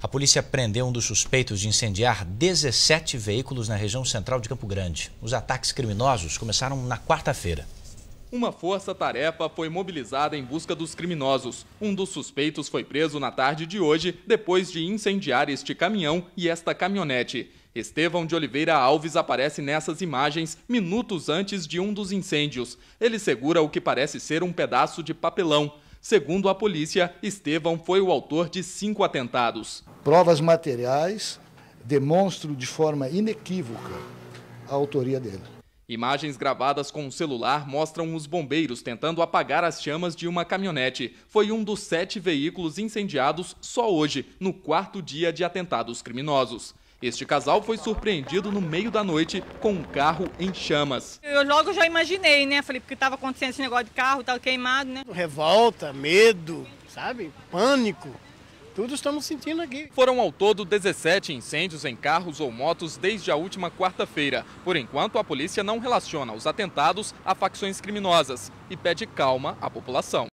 A polícia prendeu um dos suspeitos de incendiar 17 veículos na região central de Campo Grande. Os ataques criminosos começaram na quarta-feira. Uma força-tarefa foi mobilizada em busca dos criminosos. Um dos suspeitos foi preso na tarde de hoje, depois de incendiar este caminhão e esta caminhonete. Estevão de Oliveira Alves aparece nessas imagens minutos antes de um dos incêndios. Ele segura o que parece ser um pedaço de papelão. Segundo a polícia, Estevão foi o autor de cinco atentados provas materiais demonstram de forma inequívoca a autoria dele. Imagens gravadas com o um celular mostram os bombeiros tentando apagar as chamas de uma caminhonete. Foi um dos sete veículos incendiados só hoje, no quarto dia de atentados criminosos. Este casal foi surpreendido no meio da noite com um carro em chamas. Eu logo já imaginei, né? Falei, porque estava acontecendo esse negócio de carro, estava queimado, né? Revolta, medo, sabe? Pânico. Tudo estamos sentindo aqui. Foram ao todo 17 incêndios em carros ou motos desde a última quarta-feira. Por enquanto, a polícia não relaciona os atentados a facções criminosas e pede calma à população.